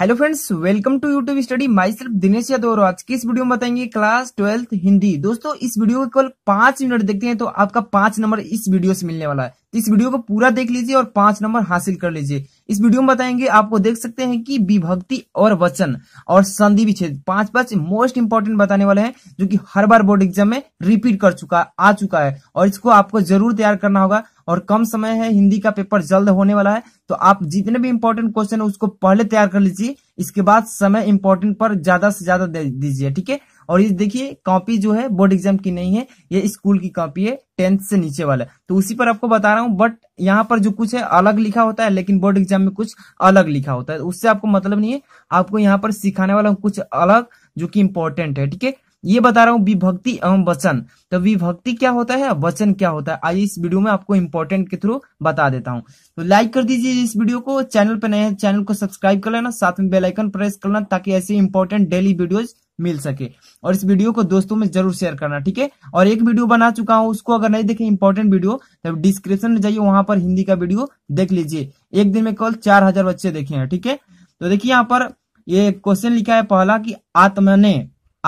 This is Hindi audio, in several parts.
hello friends welcome to YouTube study my self Dinesh Yadav और आज किस वीडियो में बताएंगे क्लास ट्वेल्थ हिंदी दोस्तों इस वीडियो को केवल पांच मिनट देखते हैं तो आपका पांच नंबर इस वीडियो से मिलने वाला है इस वीडियो को पूरा देख लीजिए और पांच नंबर हासिल कर लीजिए इस वीडियो में बताएंगे आपको देख सकते हैं कि विभक्ति और वचन और संधि विच्छेद पांच पांच मोस्ट इंपोर्टेंट बताने वाले हैं जो कि हर बार बोर्ड एग्जाम में रिपीट कर चुका आ चुका है और इसको आपको जरूर तैयार करना होगा और कम समय है हिंदी का पेपर जल्द होने वाला है तो आप जितने भी इंपॉर्टेंट क्वेश्चन है उसको पहले तैयार कर लीजिए इसके बाद समय इंपॉर्टेंट पर ज्यादा से ज्यादा दे दीजिए ठीक है और ये देखिए कॉपी जो है बोर्ड एग्जाम की नहीं है ये स्कूल की कॉपी है टेंथ से नीचे वाला तो उसी पर आपको बता रहा हूँ बट यहाँ पर जो कुछ है अलग लिखा होता है लेकिन बोर्ड एग्जाम में कुछ अलग लिखा होता है तो उससे आपको मतलब नहीं है आपको यहाँ पर सिखाने वाला कुछ अलग जो कि इम्पोर्टेंट है ठीक है ये बता रहा हूँ विभक्ति एवं वचन तो विभक्ति क्या होता है वचन क्या होता है आज इस वीडियो में आपको इम्पोर्टेंट के थ्रू बता देता हूँ तो लाइक कर दीजिए इस वीडियो को चैनल पर नए हैं चैनल को सब्सक्राइब कर लेना साथ में बेलाइकन प्रेस कर लेना ताकि ऐसे इम्पोर्टेंट डेली वीडियोज मिल सके और इस वीडियो को दोस्तों में जरूर शेयर करना ठीक है और एक वीडियो बना चुका हूं उसको अगर नहीं देखे इम्पोर्टेंट वीडियो तो डिस्क्रिप्शन में जाइए वहां पर हिंदी का वीडियो देख लीजिए एक दिन में कल चार हजार बच्चे देखे हैं ठीक है तो देखिए यहाँ पर ये क्वेश्चन लिखा है पहला कि आत्मा ने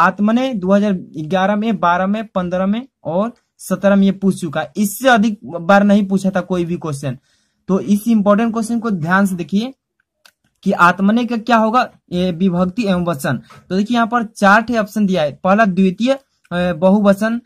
आत्मा ने 2011 में 12 में 15 में और 17 में ये पूछ चुका है इससे अधिक बार नहीं पूछा था कोई भी क्वेश्चन तो इस इंपॉर्टेंट क्वेश्चन को ध्यान से देखिए कि आत्मने का क्या होगा विभक्ति एवं वचन तो देखिए यहाँ पर चार ठे ऑप्शन दिया है पहला द्वितीय बहुवचन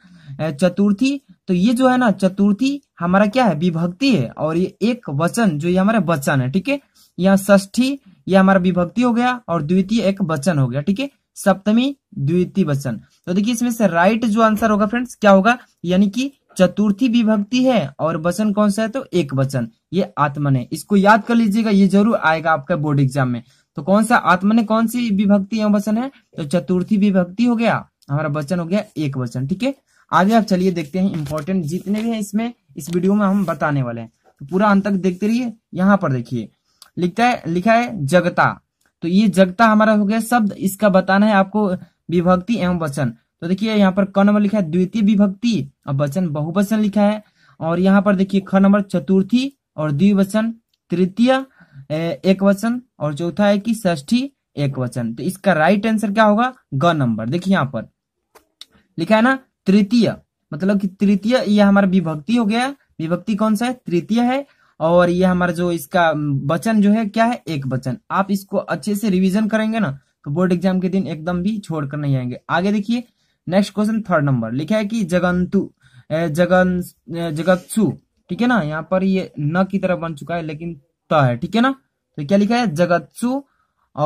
चतुर्थी तो ये जो है ना चतुर्थी हमारा क्या है विभक्ति है और ये एक वचन जो ये हमारा वचन है ठीक है यहाँ ष्ठी ये हमारा विभक्ति हो गया और द्वितीय एक वचन हो गया ठीक है सप्तमी द्वितीय वचन तो देखिए इसमें से राइट जो आंसर होगा फ्रेंड्स क्या होगा यानी कि चतुर्थी विभक्ति है और वचन कौन सा है तो एक वचन ये आत्मन है इसको याद कर लीजिएगा ये जरूर आएगा आपका बोर्ड एग्जाम में तो कौन सा आत्मन कौन सी विभक्ति है वचन है तो चतुर्थी विभक्ति हो गया हमारा वचन हो गया एक वचन ठीक है आगे आप चलिए देखते हैं इंपॉर्टेंट जितने भी हैं इसमें इस वीडियो में हम बताने वाले हैं तो पूरा अंत तक देखते रहिए यहाँ पर देखिए लिखता है लिखा है जगता तो ये जगता हमारा हो गया शब्द इसका बताना है आपको विभक्ति एवं वचन तो देखिए यहाँ पर क नंबर लिखा है द्वितीय विभक्ति और वचन बहुवचन लिखा है और यहाँ पर देखिए ख नंबर चतुर्थी और द्विवचन तृतीय एक वचन और चौथा है कि ष्ठी एक वचन तो इसका राइट आंसर क्या होगा ग नंबर देखिए यहाँ पर लिखा है ना तृतीय मतलब कि तृतीय यह हमारा विभक्ति हो गया विभक्ति कौन सा है तृतीय है और ये हमारा जो इसका बचन जो है क्या है एक बचन आप इसको अच्छे से रिविजन करेंगे ना तो बोर्ड एग्जाम के दिन एकदम भी छोड़कर नहीं आएंगे आगे देखिए नेक्स्ट क्वेश्चन थर्ड नंबर लिखा है कि जगंतु जगन जगत्सु ठीक है ना यहाँ पर ये न की तरह बन चुका है लेकिन त है ठीक है ना तो क्या लिखा है जगत्सु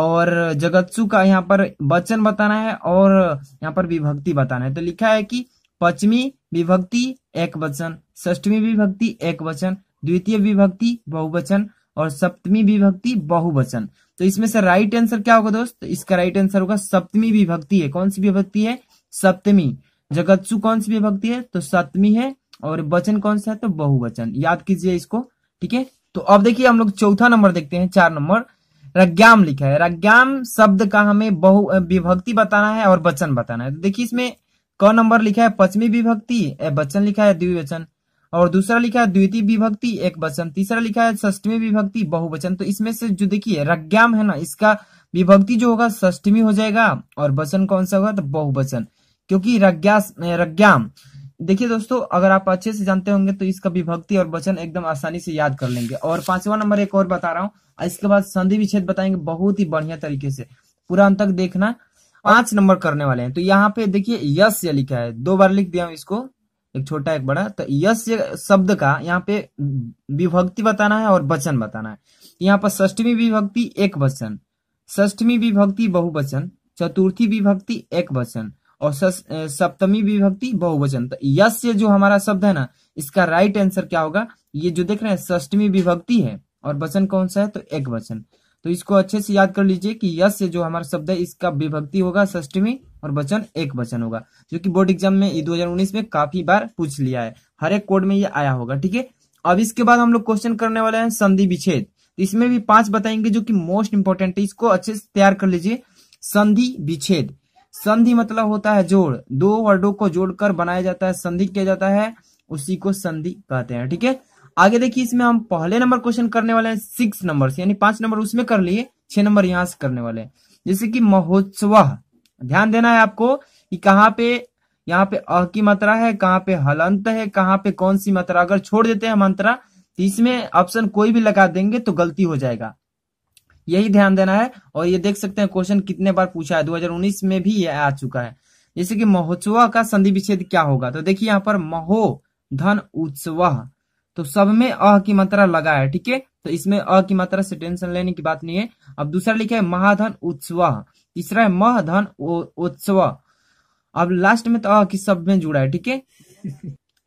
और जगत्सु का यहाँ पर वचन बताना है और यहाँ पर विभक्ति बताना है तो लिखा है कि पंचमी विभक्ति एक वचन ष्टमी विभक्ति एक वचन द्वितीय विभक्ति बहुवचन और सप्तमी विभक्ति बहुवचन तो इसमें से राइट आंसर क्या होगा दोस्त तो इसका राइट आंसर होगा सप्तमी विभक्ति है कौन सी विभक्ति है सप्तमी जगतसु कौन सी विभक्ति है तो सप्तमी है और वचन कौन सा है तो बहुवचन याद कीजिए इसको ठीक है तो अब देखिए हम लोग चौथा नंबर देखते हैं चार नंबर रज्ञाम लिखा है रज्ञाम शब्द का हमें बहु विभक्ति बताना है और वचन बताना है तो देखिए इसमें क नंबर लिखा है पचमी विभक्ति वचन लिखा है द्विवचन और दूसरा लिखा है द्वितीय विभक्ति एक वचन तीसरा लिखा है षष्टमी विभक्ति बहुवचन तो इसमें से जो देखिए रज्ञाम है ना इसका विभक्ति जो होगा षष्टमी हो जाएगा और वचन कौन सा होगा तो बहुवचन क्योंकि रज्ञाम देखिए दोस्तों अगर आप अच्छे से जानते होंगे तो इसका विभक्ति और वचन एकदम आसानी से याद कर लेंगे और पांचवा नंबर एक और बता रहा हूँ इसके बाद संधि विच्छेद बताएंगे बहुत ही बढ़िया तरीके से पूरा अंत तक देखना पांच नंबर करने वाले हैं तो यहाँ पे देखिए यश लिखा है दो बार लिख दिया हूँ इसको एक छोटा एक बड़ा तो यश शब्द का यहाँ पे विभक्ति बताना है और वचन बताना है यहाँ पर ष्टमी विभक्ति एक वचन ष्ठमी विभक्ति बहुवचन चतुर्थी विभक्ति एक वचन और सप्तमी विभक्ति बहुवचन तो यश जो हमारा शब्द है ना इसका राइट आंसर क्या होगा ये जो देख रहे हैं ष्टमी विभक्ति है और वचन कौन सा है तो एक वचन तो इसको अच्छे से याद कर लीजिए कि यस से जो हमारा शब्द है इसका विभक्ति होगा षष्टमी और वचन एक वचन होगा जो कि बोर्ड एग्जाम में दो उन्नीस में काफी बार पूछ लिया है हर एक कोड में ये आया होगा ठीक है अब इसके बाद हम लोग क्वेश्चन करने वाले हैं संधि विच्छेद तो इसमें भी पांच बताएंगे जो कि मोस्ट इंपोर्टेंट है इसको अच्छे से तैयार कर लीजिए संधि विच्छेद संधि मतलब होता है जोड़ दो वर्डों को जोड़कर बनाया जाता है संधि किया जाता है उसी को संधि कहते हैं ठीक है आगे देखिए इसमें हम पहले नंबर क्वेश्चन करने वाले हैं सिक्स नंबर से यानी पांच नंबर उसमें कर लिए छह नंबर यहां से करने वाले हैं जैसे कि महोत्सव ध्यान देना है आपको कि कहाँ पे यहाँ पे अ की मात्रा है कहाँ पे हलंत है कहाँ पे कौन सी मात्रा अगर छोड़ देते हैं मंत्रा तो इसमें ऑप्शन कोई भी लगा देंगे तो गलती हो जाएगा यही ध्यान देना है और ये देख सकते हैं क्वेश्चन कितने बार पूछा है 2019 में भी ये आ चुका है जैसे कि महोत्सव का संधि विच्छेद क्या होगा तो देखिए यहाँ पर महो धन उत्सव तो सब में अ की मात्रा लगा है ठीक है तो इसमें अ की मात्रा से टेंशन लेने की बात नहीं है अब दूसरा लिखा है महाधन उत्सव तीसरा है महधन उत्सव अब लास्ट में तो अ की सब में जुड़ा है ठीक है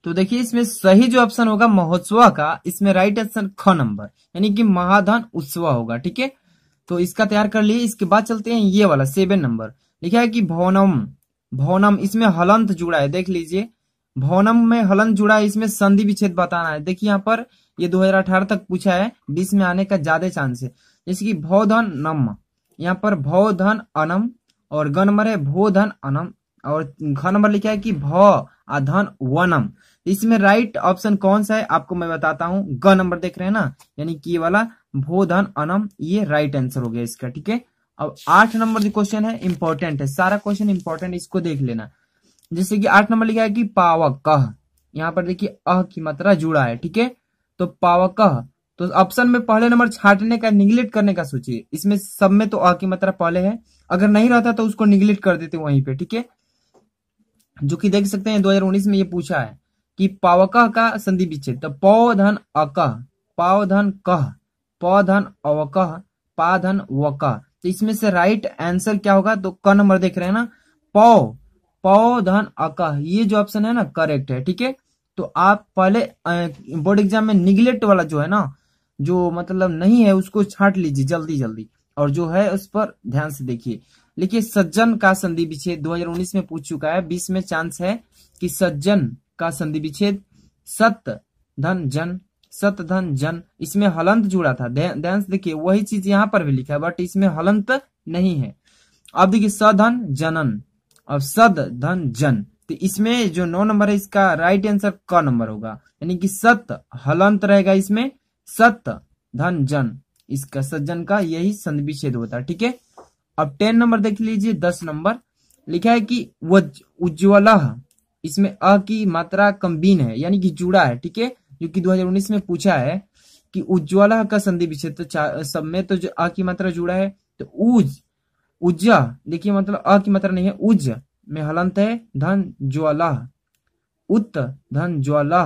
तो देखिए इसमें सही जो ऑप्शन होगा महोत्सव का इसमें राइट ऑप्शन ख नंबर यानी कि महाधन उत्सव होगा ठीक है तो इसका तैयार कर लिए इसके बाद चलते हैं ये वाला सेवन नंबर लिखा है कि भवनम भवनम इसमें हलंत जुड़ा है देख लीजिए भवनम में हलन जुड़ा है इसमें संधि विच्छेद बताना है देखिए यहाँ पर ये 2018 तक पूछा है बीस में आने का ज्यादा चांस है जैसे कि भौधन नम यहाँ पर भौधन अनम और गणमर है भोधन अनम और घनमर लिखा है कि भ अधन वनम इसमें राइट ऑप्शन कौन सा है आपको मैं बताता हूँ ग नंबर देख रहे हैं ना यानी कि वाला भोधन अनम ये राइट आंसर हो गया इसका ठीक है अब आठ नंबर जो क्वेश्चन है इंपॉर्टेंट है सारा क्वेश्चन इंपॉर्टेंट इसको देख लेना जैसे कि आठ नंबर लिखा है कि पावक यहाँ पर देखिए अह की मात्रा जुड़ा है ठीक है तो पावक तो ऑप्शन में पहले नंबर छाटने का निगलेक्ट करने का सोचिए इसमें सब में तो अ की मात्रा पहले है अगर नहीं रहता तो उसको निगलेक्ट कर देते वहीं पे ठीक है जो कि देख सकते हैं 2019 में ये पूछा है कि पावक का संधि विच्छेद तो पौ धन अक पाव धन कह पौ धन अवक पा धन वक तो इसमें से राइट आंसर क्या होगा तो क नंबर देख रहे हैं ना पौ पौधन अकह ये जो ऑप्शन है ना करेक्ट है ठीक है तो आप पहले बोर्ड एग्जाम में निगलेक्ट वाला जो है ना जो मतलब नहीं है उसको छाट लीजिए जल्दी जल्दी और जो है उस पर ध्यान से देखिए लेकिन सज्जन का संधि विच्छेद 2019 में पूछ चुका है 20 में चांस है कि सज्जन का संधि विच्छेद सत धन जन सत धन जन इसमें हलंत जुड़ा था ध्यान से देखिए वही चीज यहाँ पर भी लिखा है बट इसमें हलंत नहीं है अब देखिए सधन जनन अब सद धन जन तो इसमें जो नौ नंबर है इसका राइट आंसर क नंबर होगा यानी कि सत हलंत रहेगा इसमें सत धन जन इसका सज्जन का यही संधि विच्छेद होता है ठीक है अब टेन नंबर देख लीजिए दस नंबर लिखा है कि उज्ज्वल इसमें अ की मात्रा कम्बीन है यानी कि जुड़ा है ठीक है जो कि 2019 में पूछा है कि उज्ज्वल का संधि विच्छेद तो सब में तो जो अ की मात्रा जुड़ा है तो उज उज्जा देखिए मतलब अ की मात्रा मतलब नहीं है उज्ज में हलंत है धन ज्वाला उत्त धन ज्वाला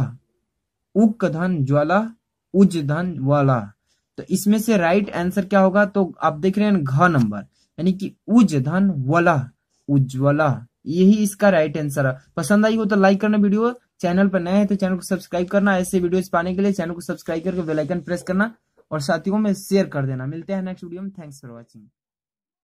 उक धन ज्वाला उज धन वाला तो इसमें से राइट आंसर क्या होगा तो आप देख रहे हैं घ नंबर यानी कि उज धन वाला उज्ज्वला यही इसका राइट आंसर है पसंद आई हो तो लाइक करना वीडियो चैनल पर नए हैं तो चैनल को सब्सक्राइब करना ऐसे वीडियोस पाने के लिए चैनल को सब्सक्राइब करके बेलाइकन प्रेस करना और साथियों में शेयर कर देना मिलते हैं नेक्स्ट वीडियो में थैंक्स फॉर वॉचिंग